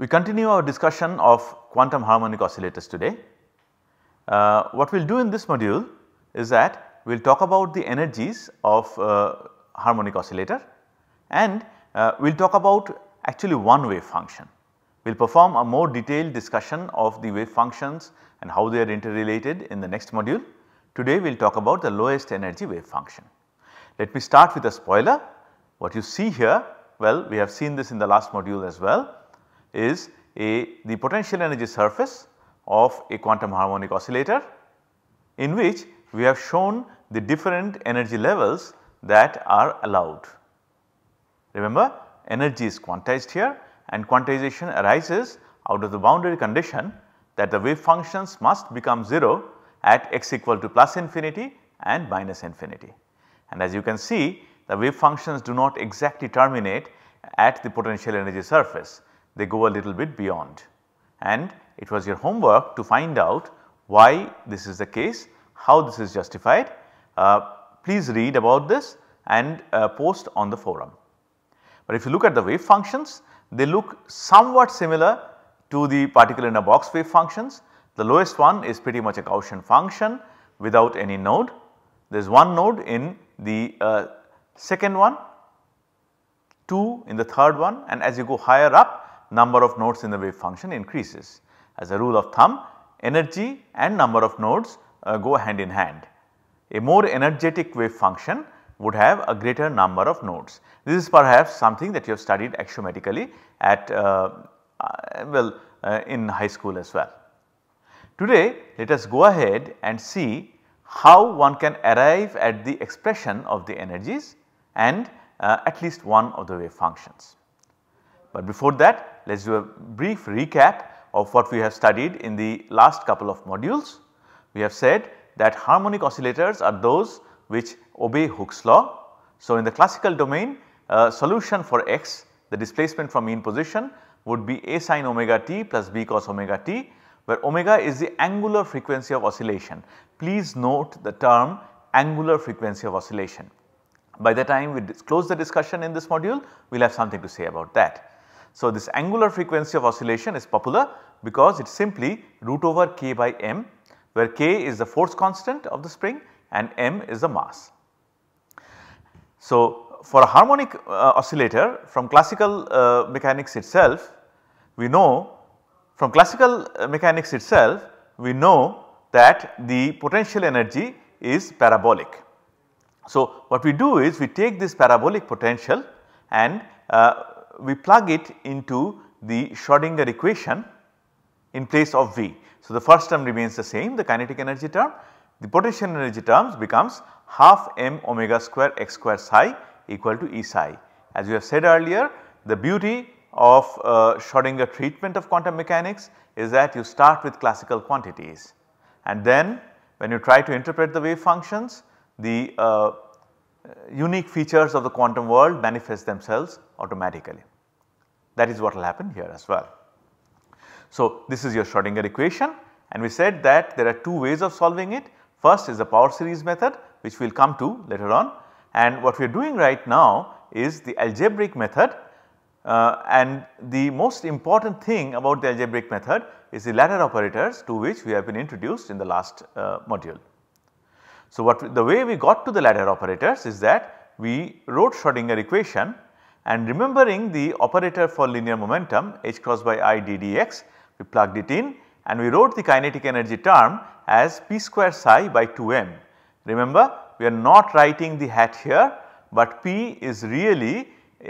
We continue our discussion of quantum harmonic oscillators today. Uh, what we will do in this module is that we will talk about the energies of uh, harmonic oscillator and uh, we will talk about actually one wave function. We will perform a more detailed discussion of the wave functions and how they are interrelated in the next module. Today we will talk about the lowest energy wave function. Let me start with a spoiler. What you see here, well we have seen this in the last module as well is a the potential energy surface of a quantum harmonic oscillator in which we have shown the different energy levels that are allowed. Remember energy is quantized here and quantization arises out of the boundary condition that the wave functions must become 0 at x equal to plus infinity and minus infinity. And as you can see the wave functions do not exactly terminate at the potential energy surface they go a little bit beyond and it was your homework to find out why this is the case, how this is justified. Uh, please read about this and uh, post on the forum. But if you look at the wave functions, they look somewhat similar to the particle in a box wave functions. The lowest one is pretty much a Gaussian function without any node. There is one node in the uh, second one, 2 in the third one and as you go higher up number of nodes in the wave function increases. As a rule of thumb energy and number of nodes uh, go hand in hand. A more energetic wave function would have a greater number of nodes. This is perhaps something that you have studied axiomatically at uh, uh well uh, in high school as well. Today let us go ahead and see how one can arrive at the expression of the energies and uh, at least one of the wave functions. But before that let us do a brief recap of what we have studied in the last couple of modules. We have said that harmonic oscillators are those which obey Hooke's law. So, in the classical domain uh, solution for x the displacement from mean position would be a sine omega t plus b cos omega t where omega is the angular frequency of oscillation. Please note the term angular frequency of oscillation. By the time we close the discussion in this module, we will have something to say about that. So, this angular frequency of oscillation is popular because it is simply root over k by m where k is the force constant of the spring and m is the mass. So, for a harmonic uh, oscillator from classical uh, mechanics itself we know from classical uh, mechanics itself we know that the potential energy is parabolic. So, what we do is we take this parabolic potential and uh, we plug it into the Schrodinger equation in place of V. So, the first term remains the same the kinetic energy term the potential energy terms becomes half m omega square x square psi equal to E psi. As we have said earlier the beauty of uh, Schrodinger treatment of quantum mechanics is that you start with classical quantities and then when you try to interpret the wave functions the uh, unique features of the quantum world manifest themselves automatically. That is what will happen here as well. So this is your Schrodinger equation and we said that there are two ways of solving it. First is the power series method which we will come to later on and what we are doing right now is the algebraic method uh, and the most important thing about the algebraic method is the ladder operators to which we have been introduced in the last uh, module. So what the way we got to the ladder operators is that we wrote Schrodinger equation and remembering the operator for linear momentum h cross by i d d x, we plugged it in and we wrote the kinetic energy term as p square psi by 2m. Remember we are not writing the hat here but p is really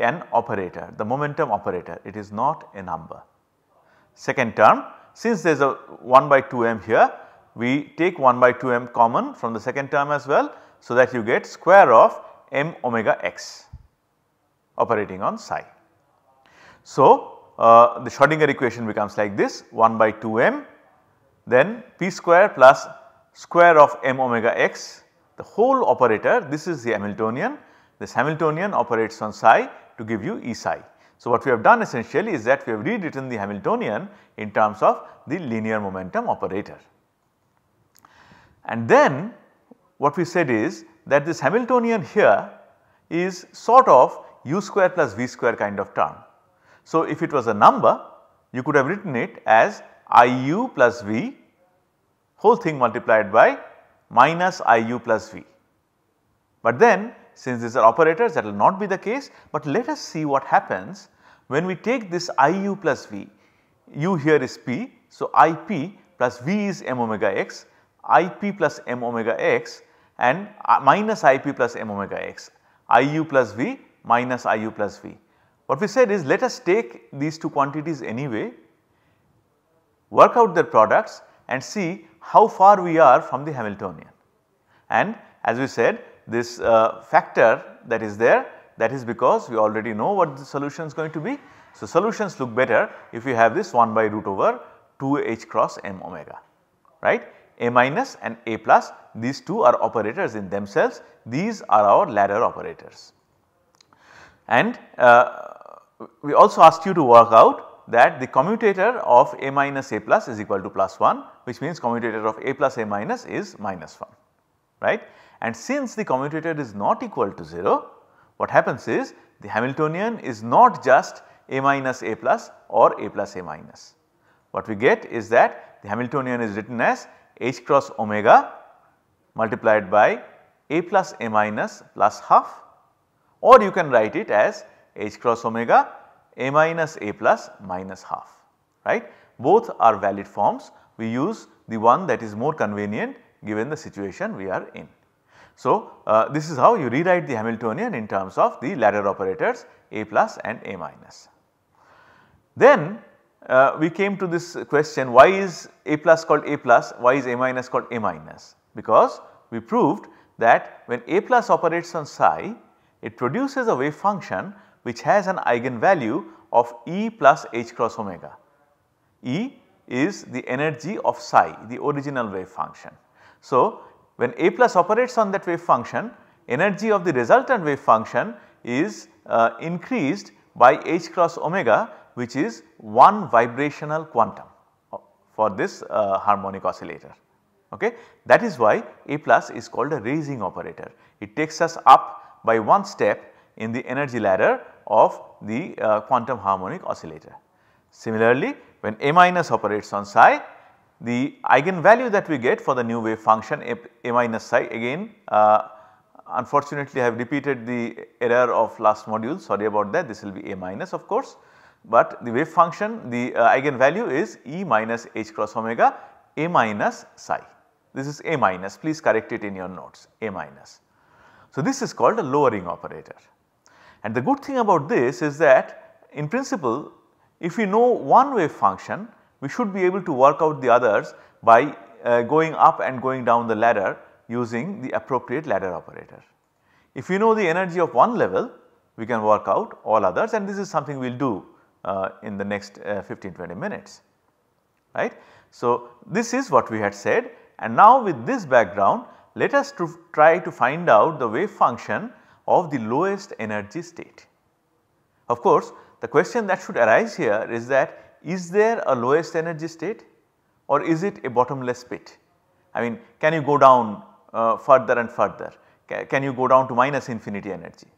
an operator the momentum operator it is not a number. Second term since there is a 1 by 2m here we take 1 by 2m common from the second term as well so that you get square of m omega x operating on psi. So, uh, the Schrodinger equation becomes like this 1 by 2m then p square plus square of m omega x the whole operator this is the Hamiltonian this Hamiltonian operates on psi to give you E psi. So, what we have done essentially is that we have rewritten the Hamiltonian in terms of the linear momentum operator. And then what we said is that this Hamiltonian here is sort of u square plus v square kind of term. So, if it was a number you could have written it as iu plus v whole thing multiplied by minus iu plus v. But then since these are operators that will not be the case but let us see what happens when we take this iu plus v u here is p. So, ip plus v is m omega x ip plus m omega x and uh, minus ip plus m omega x iu plus v minus IU plus V. What we said is let us take these two quantities anyway, work out their products and see how far we are from the Hamiltonian. And as we said this uh, factor that is there that is because we already know what the solution is going to be. So, solutions look better if you have this 1 by root over 2 h cross m omega right. A minus and A plus these two are operators in themselves these are our ladder operators and uh, we also asked you to work out that the commutator of a minus a plus is equal to plus 1 which means commutator of a plus a minus is minus 1 right. And since the commutator is not equal to 0 what happens is the Hamiltonian is not just a minus a plus or a plus a minus. What we get is that the Hamiltonian is written as h cross omega multiplied by a plus a minus plus half or you can write it as h cross omega a minus a plus minus half right. Both are valid forms we use the one that is more convenient given the situation we are in. So, uh, this is how you rewrite the Hamiltonian in terms of the ladder operators a plus and a minus. Then uh, we came to this question why is a plus called a plus why is a minus called a minus because we proved that when a plus operates on psi it produces a wave function which has an eigenvalue of E plus h cross omega. E is the energy of psi the original wave function. So, when A plus operates on that wave function energy of the resultant wave function is uh, increased by h cross omega which is 1 vibrational quantum for this uh, harmonic oscillator. Okay? That is why A plus is called a raising operator. It takes us up by one step in the energy ladder of the uh, quantum harmonic oscillator. Similarly, when A minus operates on psi, the eigenvalue that we get for the new wave function A, minus psi again uh, unfortunately I have repeated the error of last module sorry about that this will be A minus of course. But the wave function the uh, eigenvalue is E minus h cross omega A minus psi this is A minus please correct it in your notes A minus. So, this is called a lowering operator. And the good thing about this is that in principle if we know one wave function we should be able to work out the others by uh, going up and going down the ladder using the appropriate ladder operator. If we know the energy of one level we can work out all others and this is something we will do uh, in the next uh, 15 20 minutes right. So, this is what we had said and now with this background let us to try to find out the wave function of the lowest energy state. Of course, the question that should arise here is that is there a lowest energy state or is it a bottomless pit? I mean can you go down uh, further and further? can you go down to minus infinity energy?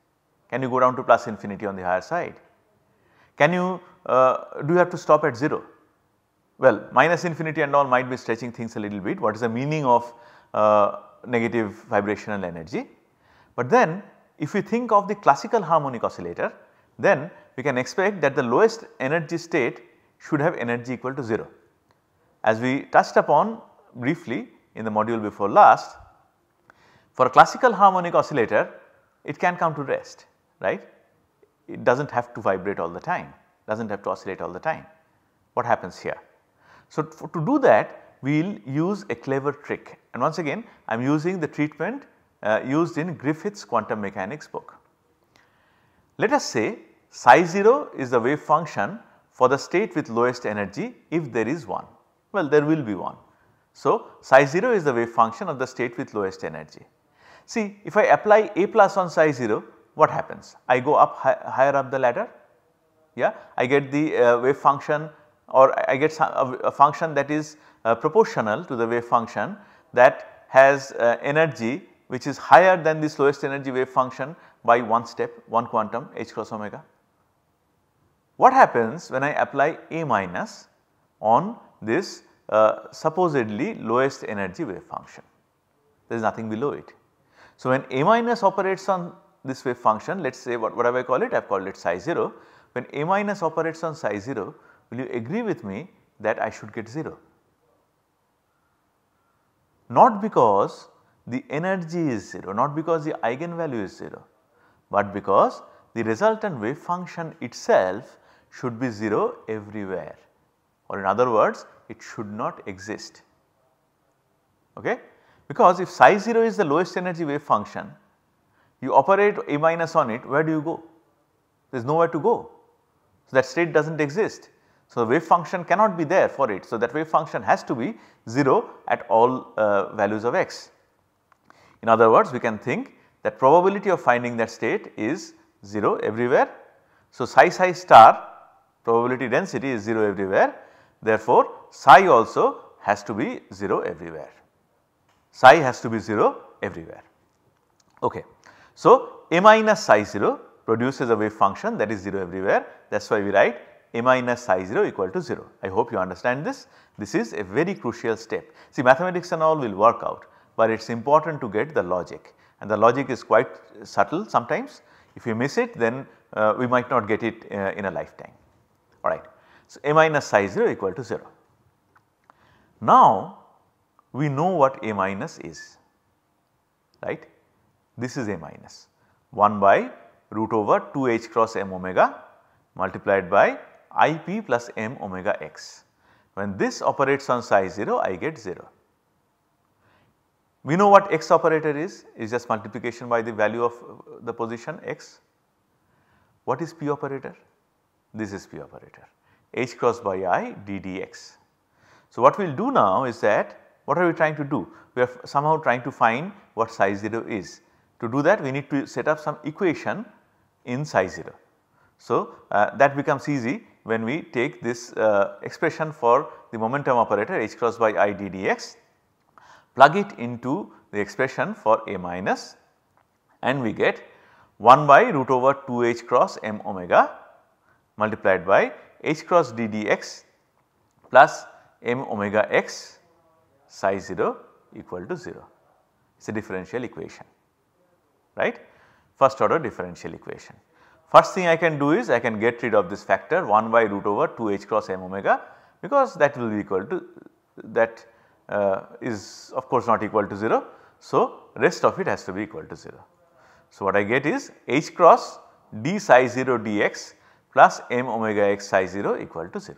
Can you go down to plus infinity on the higher side? Can you uh, do you have to stop at 0? Well minus infinity and all might be stretching things a little bit. What is the meaning of uh, negative vibrational energy. But then if we think of the classical harmonic oscillator then we can expect that the lowest energy state should have energy equal to 0. As we touched upon briefly in the module before last for a classical harmonic oscillator it can come to rest right it does not have to vibrate all the time does not have to oscillate all the time what happens here. So, to do that we will use a clever trick and once again I am using the treatment uh, used in Griffith's quantum mechanics book. Let us say psi 0 is the wave function for the state with lowest energy if there is one. Well there will be one. So psi 0 is the wave function of the state with lowest energy. See if I apply A plus on psi 0 what happens? I go up hi higher up the ladder yeah I get the uh, wave function or I get some, a, a function that is uh, proportional to the wave function that has uh, energy which is higher than the slowest energy wave function by one step 1 quantum h cross omega. What happens when I apply A minus on this uh, supposedly lowest energy wave function? There is nothing below it. So, when A minus operates on this wave function let us say what, what have I called it? I have called it psi 0. When A minus operates on psi 0 will you agree with me that I should get 0 not because the energy is 0, not because the eigenvalue is 0, but because the resultant wave function itself should be 0 everywhere or in other words it should not exist. Okay? Because if psi 0 is the lowest energy wave function, you operate a minus on it, where do you go? There is nowhere to go. So, that state does not exist. So, wave function cannot be there for it. So, that wave function has to be 0 at all uh, values of x. In other words, we can think that probability of finding that state is 0 everywhere. So, psi psi star probability density is 0 everywhere. Therefore, psi also has to be 0 everywhere. Psi has to be 0 everywhere. Okay. So, a minus psi 0 produces a wave function that is 0 everywhere that is why we write a minus psi 0 equal to 0. I hope you understand this. This is a very crucial step. See mathematics and all will work out, but it is important to get the logic and the logic is quite subtle sometimes. If you miss it then uh, we might not get it uh, in a lifetime alright. So, A minus psi 0 equal to 0. Now we know what A minus is right. This is A minus 1 by root over 2 h cross m omega multiplied by Ip plus m omega x. When this operates on psi 0, I get 0. We know what x operator is, is just multiplication by the value of uh, the position x. What is p operator? This is p operator, h cross by i d dx. So what we will do now is that what are we trying to do? We are somehow trying to find what psi 0 is. To do that we need to set up some equation in psi 0. So uh, that becomes easy when we take this uh, expression for the momentum operator h cross by i d dx, plug it into the expression for a minus and we get 1 by root over 2 h cross m omega multiplied by h cross d dx plus m omega x psi 0 equal to 0. It is a differential equation, right, first order differential equation. First thing I can do is I can get rid of this factor 1 by root over 2 h cross m omega because that will be equal to that uh, is of course not equal to 0. So, rest of it has to be equal to 0. So, what I get is h cross d psi 0 dx plus m omega x psi 0 equal to 0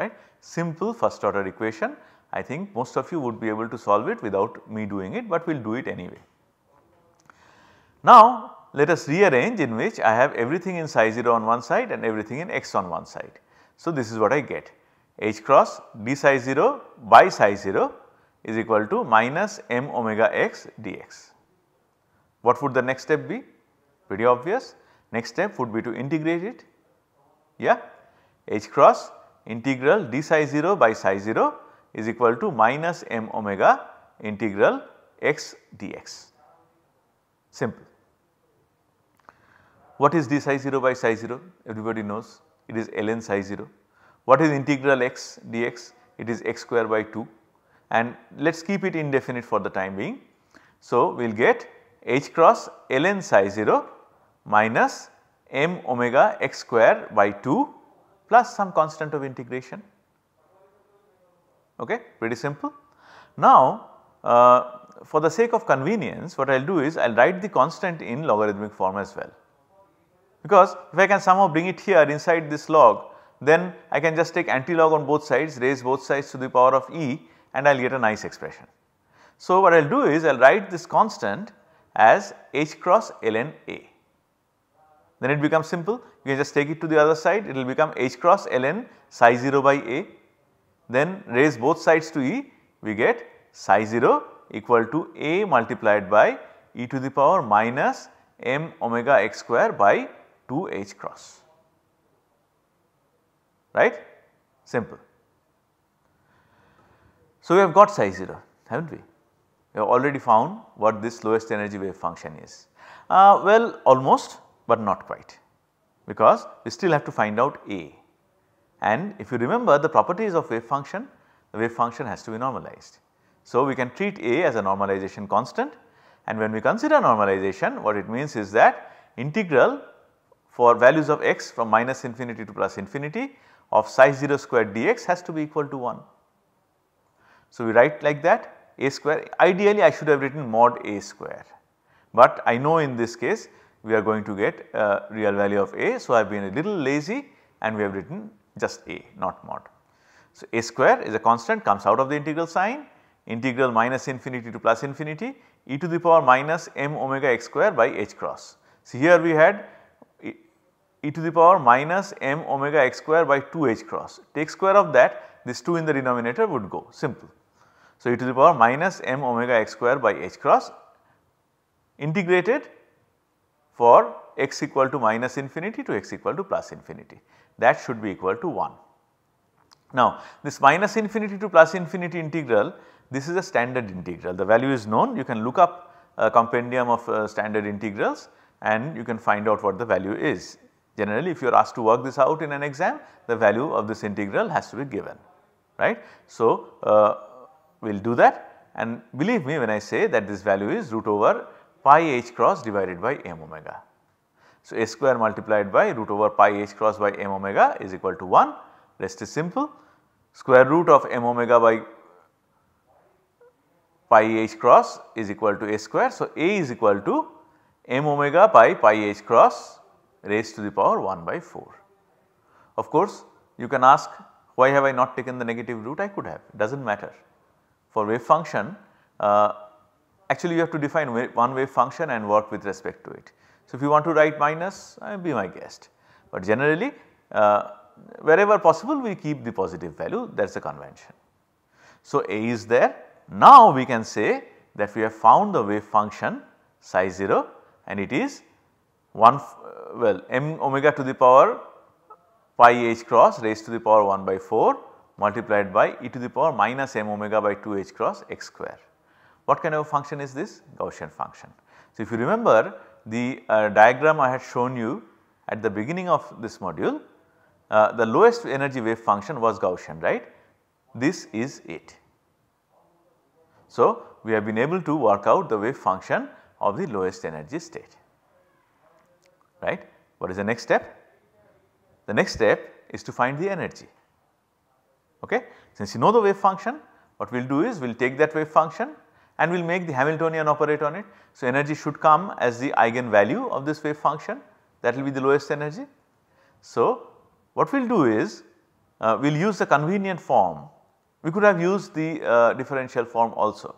right. Simple first order equation I think most of you would be able to solve it without me doing it, but we will do it anyway. Now let us rearrange in which I have everything in psi 0 on one side and everything in x on one side. So, this is what I get h cross d psi 0 by psi 0 is equal to minus m omega x dx. What would the next step be? Pretty obvious. Next step would be to integrate it. Yeah, h cross integral d psi 0 by psi 0 is equal to minus m omega integral x dx. Simple. What is d psi 0 by psi 0? Everybody knows it is ln psi 0. What is integral x dx? It is x square by 2 and let us keep it indefinite for the time being. So, we will get h cross ln psi 0 minus m omega x square by 2 plus some constant of integration okay pretty simple. Now uh, for the sake of convenience what I will do is I will write the constant in logarithmic form as well because if I can somehow bring it here inside this log then I can just take anti-log on both sides raise both sides to the power of e and I will get a nice expression. So what I will do is I will write this constant as h cross ln a then it becomes simple you can just take it to the other side it will become h cross ln psi 0 by a then raise both sides to e we get psi 0 equal to a multiplied by e to the power minus m omega x square by 2 H cross right simple. So, we have got psi 0 have not we? We have already found what this lowest energy wave function is. Uh, well almost but not quite because we still have to find out A and if you remember the properties of wave function the wave function has to be normalized. So, we can treat A as a normalization constant and when we consider normalization what it means is that integral for values of x from minus infinity to plus infinity of psi 0 square dx has to be equal to 1. So, we write like that a square ideally I should have written mod a square, but I know in this case we are going to get a real value of a. So, I have been a little lazy and we have written just a not mod. So, a square is a constant comes out of the integral sign integral minus infinity to plus infinity e to the power minus m omega x square by h cross. So, here we had e to the power minus m omega x square by 2 h cross. Take square of that this 2 in the denominator would go simple. So, e to the power minus m omega x square by h cross integrated for x equal to minus infinity to x equal to plus infinity that should be equal to 1. Now, this minus infinity to plus infinity integral this is a standard integral the value is known you can look up a compendium of uh, standard integrals and you can find out what the value is. Generally if you are asked to work this out in an exam the value of this integral has to be given right. So, uh, we will do that and believe me when I say that this value is root over pi h cross divided by m omega. So, a square multiplied by root over pi h cross by m omega is equal to 1 rest is simple square root of m omega by pi h cross is equal to a square. So, a is equal to m omega by pi h cross raised to the power 1 by 4. Of course, you can ask why have I not taken the negative root I could have it does not matter. For wave function uh, actually you have to define wave, one wave function and work with respect to it. So, if you want to write minus uh, be my guest but generally uh, wherever possible we keep the positive value that is a convention. So, A is there now we can say that we have found the wave function psi 0 and it is 1 well m omega to the power pi h cross raised to the power 1 by 4 multiplied by e to the power minus m omega by 2 h cross x square. What kind of function is this? Gaussian function. So, if you remember the uh, diagram I had shown you at the beginning of this module, uh, the lowest energy wave function was Gaussian, right? This is it. So, we have been able to work out the wave function of the lowest energy state right. What is the next step? The next step is to find the energy. Okay. Since you know the wave function, what we will do is we will take that wave function and we will make the Hamiltonian operate on it. So, energy should come as the eigenvalue of this wave function that will be the lowest energy. So, what we will do is uh, we will use the convenient form. We could have used the uh, differential form also.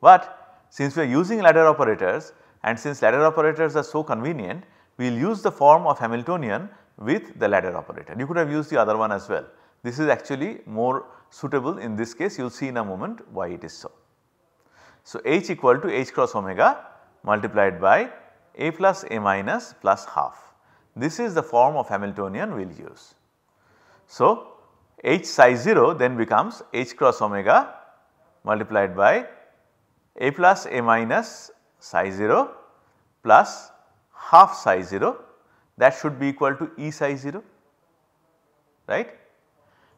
But since we are using ladder operators, and since ladder operators are so convenient, we will use the form of Hamiltonian with the ladder operator. You could have used the other one as well. This is actually more suitable in this case you will see in a moment why it is so. So, h equal to h cross omega multiplied by a plus a minus plus half. This is the form of Hamiltonian we will use. So, h psi 0 then becomes h cross omega multiplied by a plus a minus psi 0 plus half psi 0 that should be equal to E psi 0 right.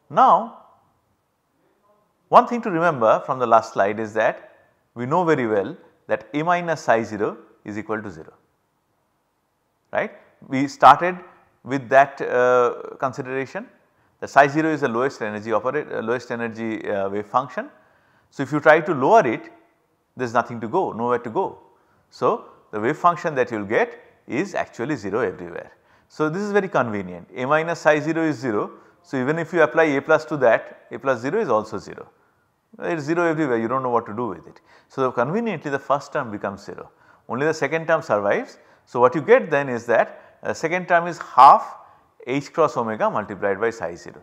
Now one thing to remember from the last slide is that we know very well that A minus psi 0 is equal to 0 right. We started with that uh, consideration the psi 0 is the lowest energy operate uh, lowest energy uh, wave function. So if you try to lower it there is nothing to go nowhere to go so, the wave function that you will get is actually 0 everywhere. So, this is very convenient a minus psi 0 is 0. So, even if you apply a plus to that a plus 0 is also 0 it is 0 everywhere you do not know what to do with it. So, conveniently the first term becomes 0 only the second term survives. So, what you get then is that the uh, second term is half h cross omega multiplied by psi 0.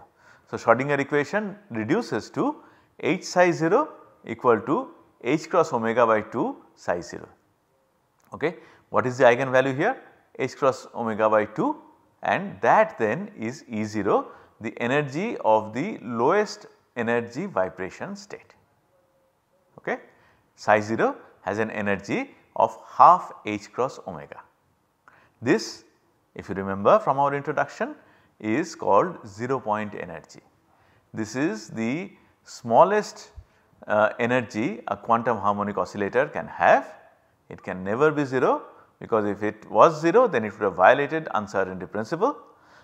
So, Schrodinger equation reduces to h psi 0 equal to h cross omega by 2 psi 0. Okay. What is the eigenvalue here? H cross omega by 2 and that then is E0 the energy of the lowest energy vibration state. Okay. Psi 0 has an energy of half h cross omega. This if you remember from our introduction is called 0 point energy. This is the smallest uh, energy a quantum harmonic oscillator can have it can never be 0 because if it was 0 then it would have violated uncertainty principle.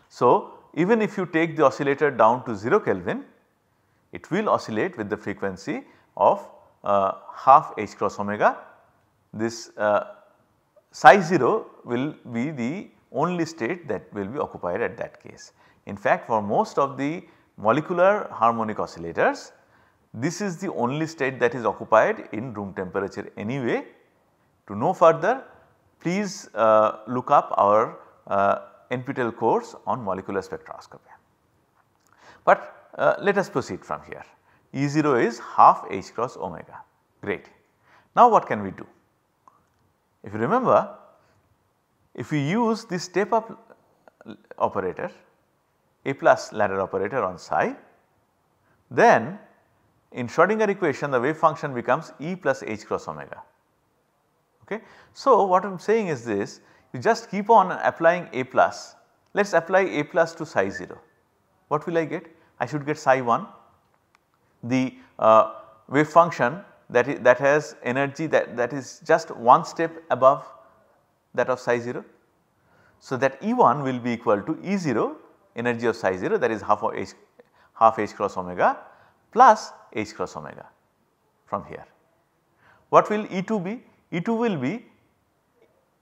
So, even if you take the oscillator down to 0 Kelvin, it will oscillate with the frequency of uh, half h cross omega. This uh, psi 0 will be the only state that will be occupied at that case. In fact, for most of the molecular harmonic oscillators, this is the only state that is occupied in room temperature anyway to know further please uh, look up our uh, NPTEL course on molecular spectroscopy. But uh, let us proceed from here E0 is half h cross omega great. Now what can we do? If you remember if we use this step up uh, operator a plus ladder operator on psi then in Schrodinger equation the wave function becomes E plus h cross omega Okay. So, what I am saying is this you just keep on applying A plus let us apply A plus to psi 0 what will I get I should get psi 1 the uh, wave function that, is, that has energy that, that is just one step above that of psi 0. So, that E1 will be equal to E0 energy of psi 0 that is half of h half h cross omega plus h cross omega from here. What will E2 be? E2 will be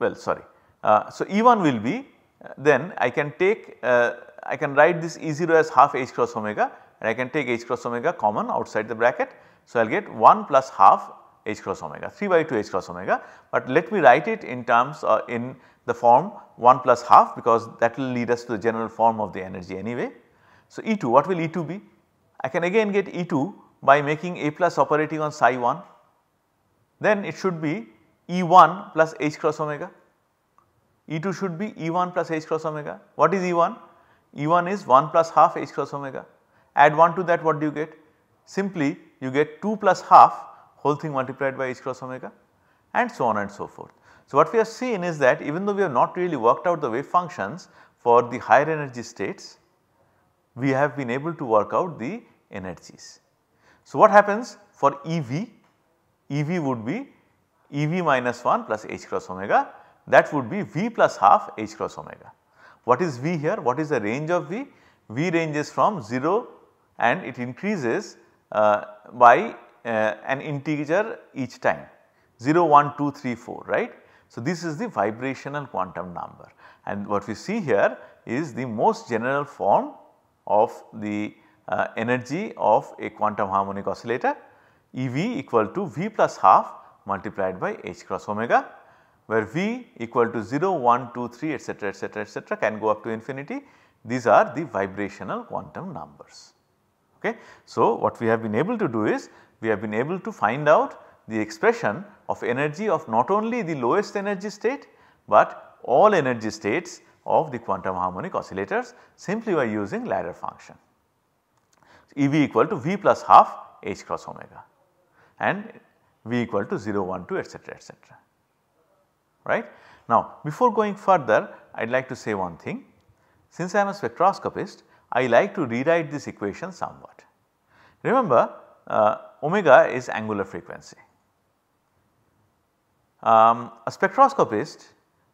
well sorry. Uh, so, E1 will be uh, then I can take uh, I can write this E0 as half h cross omega and I can take h cross omega common outside the bracket. So, I will get 1 plus half h cross omega 3 by 2 h cross omega, but let me write it in terms uh, in the form 1 plus half because that will lead us to the general form of the energy anyway. So, E2 what will E2 be? I can again get E2 by making A plus operating on psi 1 then it should be E1 plus H cross omega, E2 should be E1 plus H cross omega. What is E1? E1 is 1 plus half H cross omega. Add 1 to that what do you get? Simply you get 2 plus half whole thing multiplied by H cross omega and so on and so forth. So, what we have seen is that even though we have not really worked out the wave functions for the higher energy states, we have been able to work out the energies. So, what happens for EV? EV would be EV minus 1 plus h cross omega that would be V plus half h cross omega. What is V here? What is the range of V? V ranges from 0 and it increases uh, by uh, an integer each time 0, 1, 2, 3, 4 right. So, this is the vibrational quantum number and what we see here is the most general form of the uh, energy of a quantum harmonic oscillator EV equal to V plus half multiplied by h cross omega where v equal to 0, 1, 2, 3 etc., etc., etc., can go up to infinity. These are the vibrational quantum numbers. Okay. So, what we have been able to do is we have been able to find out the expression of energy of not only the lowest energy state, but all energy states of the quantum harmonic oscillators simply by using Ladder function. So, EV equal to V plus half h cross omega and V equal to 0, 1, 2 etcetera, etcetera, right. Now before going further I would like to say one thing. Since I am a spectroscopist I like to rewrite this equation somewhat. Remember uh, omega is angular frequency. Um, a spectroscopist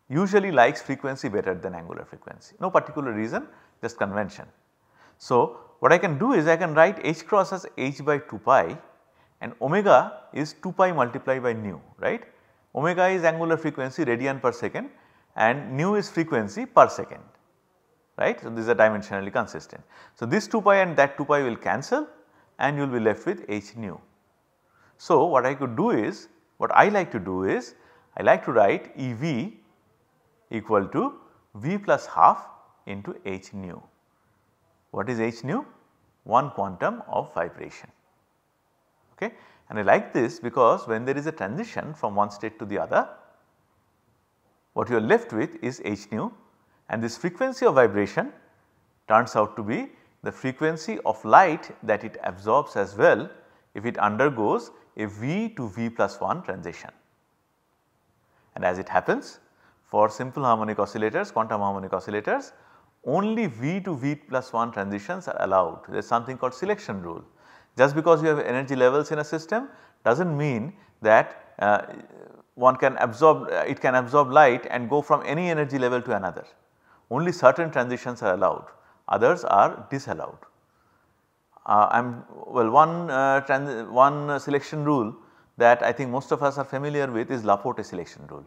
usually likes frequency better than angular frequency, no particular reason just convention. So what I can do is I can write h cross as h by 2 pi and omega is 2 pi multiplied by nu right. Omega is angular frequency radian per second and nu is frequency per second right. So, these are dimensionally consistent. So, this 2 pi and that 2 pi will cancel and you will be left with h nu. So, what I could do is what I like to do is I like to write E v equal to v plus half into h nu. What is h nu? One quantum of vibration. Okay. And I like this because when there is a transition from one state to the other, what you are left with is h nu and this frequency of vibration turns out to be the frequency of light that it absorbs as well if it undergoes a v to v plus 1 transition. And as it happens for simple harmonic oscillators, quantum harmonic oscillators, only v to v plus 1 transitions are allowed. There is something called selection rule just because you have energy levels in a system does not mean that uh, one can absorb, uh, it can absorb light and go from any energy level to another. Only certain transitions are allowed, others are disallowed. Uh, I am well one, uh, one selection rule that I think most of us are familiar with is Laporte selection rule.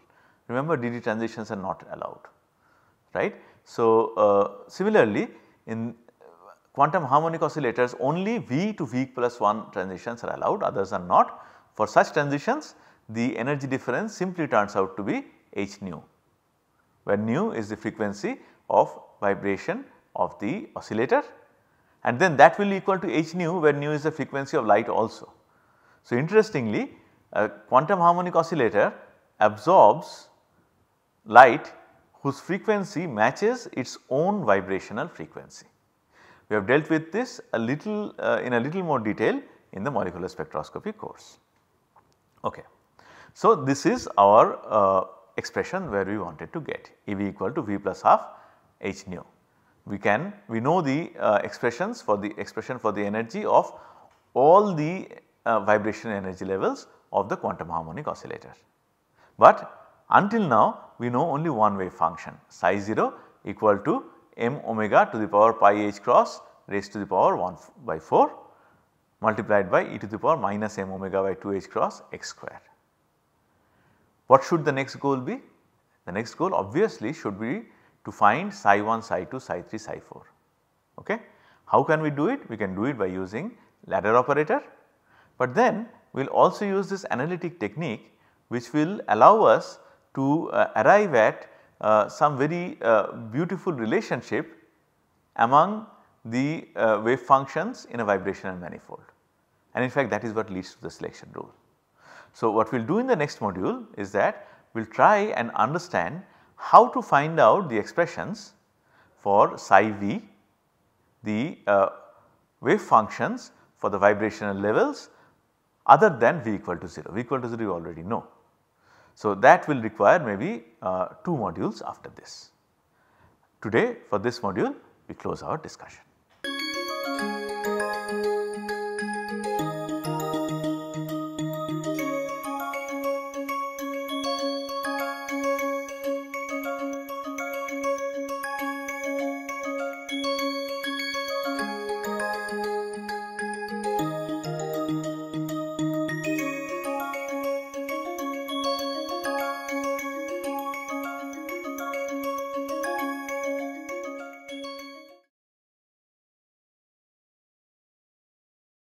Remember DD transitions are not allowed, right. So, uh, similarly in quantum harmonic oscillators only V to V plus 1 transitions are allowed others are not. For such transitions the energy difference simply turns out to be h nu where nu is the frequency of vibration of the oscillator and then that will equal to h nu where nu is the frequency of light also. So, interestingly a quantum harmonic oscillator absorbs light whose frequency matches its own vibrational frequency. We have dealt with this a little uh, in a little more detail in the molecular spectroscopy course. Okay. So, this is our uh, expression where we wanted to get EV equal to V plus half H nu. We can we know the uh, expressions for the expression for the energy of all the uh, vibration energy levels of the quantum harmonic oscillator. But until now we know only one wave function psi 0 equal to m omega to the power pi h cross raised to the power 1 by 4 multiplied by e to the power minus m omega by 2 h cross x square. What should the next goal be? The next goal obviously should be to find psi 1, psi 2, psi 3, psi 4. Okay? How can we do it? We can do it by using ladder operator, but then we will also use this analytic technique which will allow us to uh, arrive at uh, some very uh, beautiful relationship among the uh, wave functions in a vibrational manifold and in fact that is what leads to the selection rule. So, what we will do in the next module is that we will try and understand how to find out the expressions for psi v, the uh, wave functions for the vibrational levels other than v equal to 0, v equal to 0 you already know. So, that will require maybe uh, 2 modules after this. Today for this module we close our discussion.